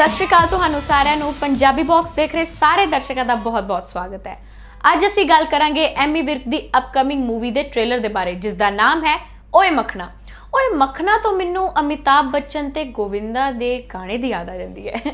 ਸਤਿ ਸ਼੍ਰੀ ਅਕਾਲ ਤੁਹਾਨੂੰ ਸਾਰਿਆਂ ਨੂੰ ਪੰਜਾਬੀ ਬਾਕਸ ਦੇਖ ਰਹੇ ਸਾਰੇ ਦਰਸ਼ਕਾਂ ਦਾ ਬਹੁਤ-ਬਹੁਤ ਸਵਾਗਤ ਹੈ ਅੱਜ ਅਸੀਂ ਗੱਲ ਕਰਾਂਗੇ ਐਮੀ ਵਿਰਕ ਦੀ ਅਪਕਮਿੰਗ ਮੂਵੀ ਦੇ ਟ੍ਰੇਲਰ ਦੇ ਬਾਰੇ ਜਿਸ ਦਾ ਨਾਮ ਹੈ ਓਏ ਮੱਖਣਾ ਓਏ ਮੱਖਣਾ ਤੋਂ ਮੈਨੂੰ ਅਮਿਤਾਭ ਬੱਚਨ ਤੇ ਗੋਵਿੰਦਾ ਦੇ ਗਾਣੇ ਦੀ ਯਾਦ ਆ ਜਾਂਦੀ ਹੈ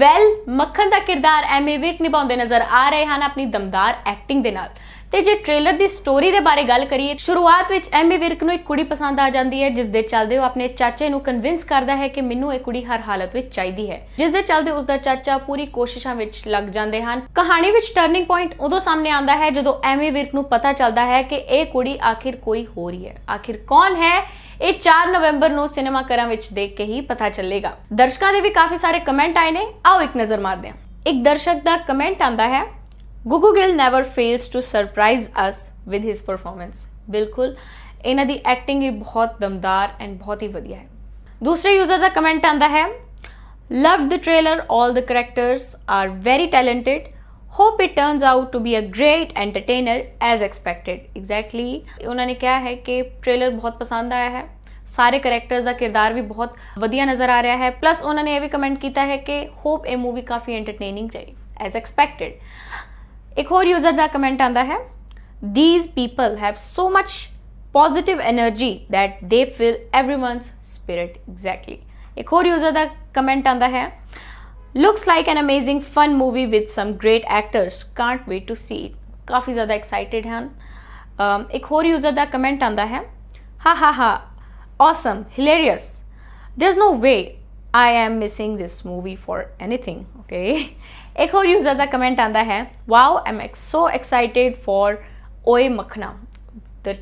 ਵੈਲ ਮੱਖਣ ਦਾ ਕਿਰਦਾਰ ਐਮੀ ਵਿਰਕ ਨਿਭਾਉਂਦੇ ਨਜ਼ਰ ਆ ਰਹੇ ਹਨ ਆਪਣੀ ਦਮਦਾਰ ਐਕਟਿੰਗ ਦੇ ਨਾਲ ਤੇ ਜੇ ਟ੍ਰੇਲਰ ਦੀ ਸਟੋਰੀ ਦੇ ਬਾਰੇ ਗੱਲ ਕਰੀਏ ਸ਼ੁਰੂਆਤ ਵਿੱਚ ਐਮੀ ਵਿਰਕ ਨੂੰ ਇੱਕ ਕੁੜੀ ਪਸੰਦ ਆ ਜਾਂਦੀ ਹੈ ਜਿਸ ਦੇ ਚੱਲਦੇ ਉਹ ਆਪਣੇ ਚਾਚੇ ਨੂੰ ਕਨਵਿੰਸ ਕਰਦਾ ਹੈ ਕਿ ਮੈਨੂੰ ਇਹ ਕੁੜੀ ਹਰ ਹਾਲਤ ਵਿੱਚ ਚਾਹੀਦੀ ਹੈ ਜਿਸ ਦੇ ਚੱਲਦੇ ਉਸ ਦਾ ਚਾਚਾ ਪੂਰੀ ਕੋਸ਼ਿਸ਼ਾਂ ਵਿੱਚ ਲੱਗ ਜਾਂਦੇ ਹਨ ਕਹਾਣੀ ਵਿੱਚ ਟਰਨਿੰਗ ਪੁਆਇੰਟ ਉਦੋਂ ਸਾਹਮਣੇ ਆਉਂਦਾ ਹੈ ਜਦੋਂ ਐਮੀ ਵਿਰਕ ਨੂੰ ਪਤਾ ਚੱਲਦਾ ਹੈ ਕਿ ਇਹ ਕੁੜੀ ਆਖਿਰ ਕੋਈ ਹੋ ਰਹੀ ਹੈ ਆਖਿਰ ਕੌਣ ਹੈ ਇਹ 4 ਨਵੰਬਰ ਨੂੰ ਸਿਨੇਮਾ ਘਰਾਂ ਵਿੱਚ ਦੇਖ ਕੇ ਹੀ ਪਤਾ ਚੱਲੇਗਾ ਦਰਸ਼ਕਾਂ ਦੇ ਵੀ ਕਾਫੀ ਸਾਰੇ ਕਮੈਂਟ ਆਏ ਨੇ ਆਓ ਇੱਕ ਨਜ਼ਰ ਮਾਰਦੇ ਹਾਂ ਇੱਕ ਦਰਸ਼ਕ ਦਾ ਕਮੈਂਟ ਆਂਦਾ ਹੈ Guggu Gill never fails to surprise us with his performance ਬਿਲਕੁਲ ਇਹਨਾਂ ਦੀ ਐਕਟਿੰਗ ਹੀ ਬਹੁਤ ਦਮਦਾਰ ਐਂਡ ਬਹੁਤ ਹੀ ਵਧੀਆ ਹੈ ਦੂਸਰੇ ਯੂਜ਼ਰ ਦਾ ਕਮੈਂਟ ਆਂਦਾ ਹੈ loved the trailer all the characters are very talented hope it turns out to be a great entertainer as expected exactly ਉਹਨਾਂ ਨੇ ਕਿਹਾ ਹੈ ਕਿ ਟ੍ਰੇਲਰ ਬਹੁਤ ਪਸੰਦ ਆਇਆ ਹੈ ਸਾਰੇ ਕੈਰੈਕਟਰਸ ਦਾ ਕਿਰਦਾਰ ਵੀ ਬਹੁਤ ਵਧੀਆ ਨਜ਼ਰ ਆ ਰਿਹਾ ਹੈ ਪਲੱਸ ਉਹਨਾਂ ਨੇ ਇਹ ਵੀ ਕਮੈਂਟ ਕੀਤਾ ਹੈ ਕਿ ਹੋਪ ਇਹ ਮੂਵੀ ਕਾਫੀ ਐਂਟਰਟੇਨਿੰਗ ਰਹੀ ਐਜ਼ ਐਕਸਪੈਕਟਡ ਇੱਕ ਹੋਰ ਯੂਜ਼ਰ ਦਾ ਕਮੈਂਟ ਆਂਦਾ ਹੈ these people have so much positive energy that they fill everyone's spirit exactly ਇੱਕ ਹੋਰ ਯੂਜ਼ਰ ਦਾ ਕਮੈਂਟ ਆਂਦਾ ਹੈ looks like an amazing fun movie with some great actors can't wait to see it ਕਾਫੀ ਜ਼ਿਆਦਾ excited ਹਨ ਇੱਕ ਹੋਰ ਯੂਜ਼ਰ ਦਾ ਕਮੈਂਟ ਆਂਦਾ ਹੈ ਹਾ ਹਾ ਹਾ awesome hilarious hilarious there's no way I am missing this movie for anything okay ਇੱਕ ਹੋਰ ਯੂਜ਼ਰ ਦਾ ਕਮੈਂਟ ਆਂਦਾ ਹੈ wow um so excited for Oye Makhna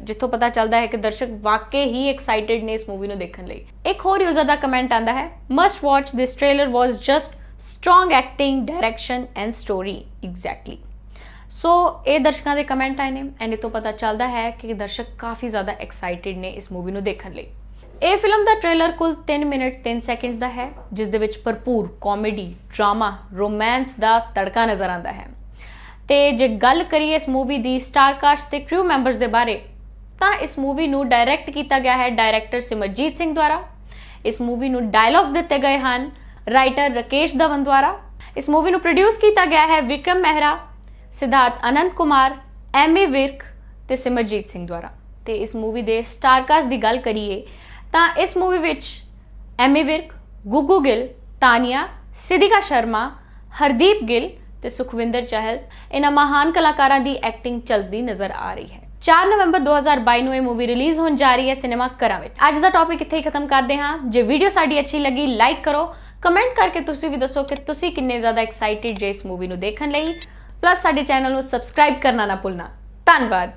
ਜਿੱਥੋਂ ਪਤਾ ਚੱਲਦਾ ਹੈ ਕਿ ਦਰਸ਼ਕ ਵਾਕਈ ਹੀ ਐਕਸਾਈਟਿਡ ਨੇ ਇਸ ਮੂਵੀ ਨੂੰ ਦੇਖਣ ਲਈ ਇੱਕ ਹੋਰ ਯੂਜ਼ਰ ਦਾ ਕਮੈਂਟ ਆਂਦਾ ਹੈ must watch this trailer was just strong acting direction and story exactly so ਇਹ ਦਰਸ਼ਕਾਂ ਦੇ ਕਮੈਂਟ ਆਏ ਨੇ ਐਨੇ ਤੋਂ ਪਤਾ ਚੱਲਦਾ ਹੈ ਕਿ ਦਰਸ਼ਕ ਕਾਫੀ ਜ਼ਿਆਦਾ ਐਕਸਾਈਟਿਡ ਨੇ ਇਸ ਮੂਵੀ ਨੂੰ ਦੇਖਣ ਲਈ ਇਹ ਫਿਲਮ ਦਾ ਟ੍ਰੇਲਰ ਕੁੱਲ 3 ਮਿੰਟ 3 ਸੈਕਿੰਡਸ ਦਾ ਹੈ ਜਿਸ ਦੇ ਵਿੱਚ ਭਰਪੂਰ ਕਾਮੇਡੀ ਡਰਾਮਾ ਰੋਮਾਂਸ ਦਾ ਤੜਕਾ ਨਜ਼ਰ ਆਉਂਦਾ ਹੈ ਤੇ ਜੇ ਗੱਲ ਕਰੀਏ ਇਸ ਮੂਵੀ ਦੀ ਸਟਾਰ ਕਾਸਟ ਤੇ ਕ੍ਰੂ ਮੈਂਬਰਸ ਦੇ ਬਾਰੇ ਤਾਂ ਇਸ ਮੂਵੀ ਨੂੰ ਡਾਇਰੈਕਟ ਕੀਤਾ ਗਿਆ ਹੈ ਡਾਇਰੈਕਟਰ ਸਿਮਰਜੀਤ ਸਿੰਘ ਦੁਆਰਾ ਇਸ ਮੂਵੀ ਨੂੰ ਡਾਇਲੌਗਸ ਦਿੱਤੇ ਗਏ ਹਨ ਰਾਈਟਰ ਰਕੇਸ਼ ਧਵਨ ਦੁਆਰਾ ਇਸ ਮੂਵੀ ਨੂੰ ਪ੍ਰੋਡਿਊਸ ਕੀਤਾ ਗਿਆ ਹੈ ਵਿਕਰਮ ਮਹਿਰਾ ਸਿਧਾਰਥ ਅਨੰਤ ਕੁਮਾਰ ਐਮੀ ਵਿਰਕ ਤੇ ਸਿਮਰਜੀਤ ਸਿੰਘ ਦੁਆਰਾ ਤੇ ਇਸ ਮੂਵੀ ਦੇ ਸਟਾਰ ਕਾਸਟ ਦੀ ਗੱਲ ਕਰੀਏ ਤਾਂ ਇਸ ਮੂਵੀ ਵਿੱਚ ਐਮੀ ਵਿਰਕ ਗੁੱਗੂ ਗਿੱਲ ਤਾਨੀਆ ਸਿਦਿਕਾ ਸ਼ਰਮਾ ਹਰਦੀਪ ਗਿੱਲ ਤੇ ਸੁਖਵਿੰਦਰ ਚਾਹਲ ਇਹਨਾਂ ਮਹਾਨ ਕਲਾਕਾਰਾਂ ਦੀ ਐਕਟਿੰਗ ਚਲਦੀ ਨਜ਼ਰ ਆ ਰਹੀ ਹੈ 4 ਨਵੰਬਰ 2022 ਨੂੰ ਇਹ ਮੂਵੀ ਰਿਲੀਜ਼ ਹੋਣ ਜਾ ਰਹੀ ਹੈ ਸਿਨੇਮਾ ਘਰਾਂ ਵਿੱਚ ਅੱਜ ਦਾ ਟੌਪਿਕ ਇੱਥੇ ਹੀ ਖਤਮ ਕਰਦੇ ਹਾਂ ਜੇ ਵੀਡੀਓ ਸਾਡੀ ਅੱਛੀ ਲੱਗੀ ਲਾਈਕ ਕਰੋ ਕਮੈਂਟ ਕਰਕੇ ਤੁਸੀਂ ਵੀ ਦੱਸੋ ਕਿ ਤੁਸੀਂ ਕਿੰਨੇ ਜ਼ਿਆਦਾ ਐਕਸਾਈਟਿਡ ਜੇ ਇਸ ਮੂਵੀ ਨੂੰ ਦੇਖਣ ਲਈ ਪਲੱਸ ਸਾਡੇ ਚੈਨਲ ਨੂੰ ਸਬਸਕ੍ਰਾਈਬ ਕਰਨਾ ਨਾ ਭੁੱਲਣਾ ਧੰਨਵਾਦ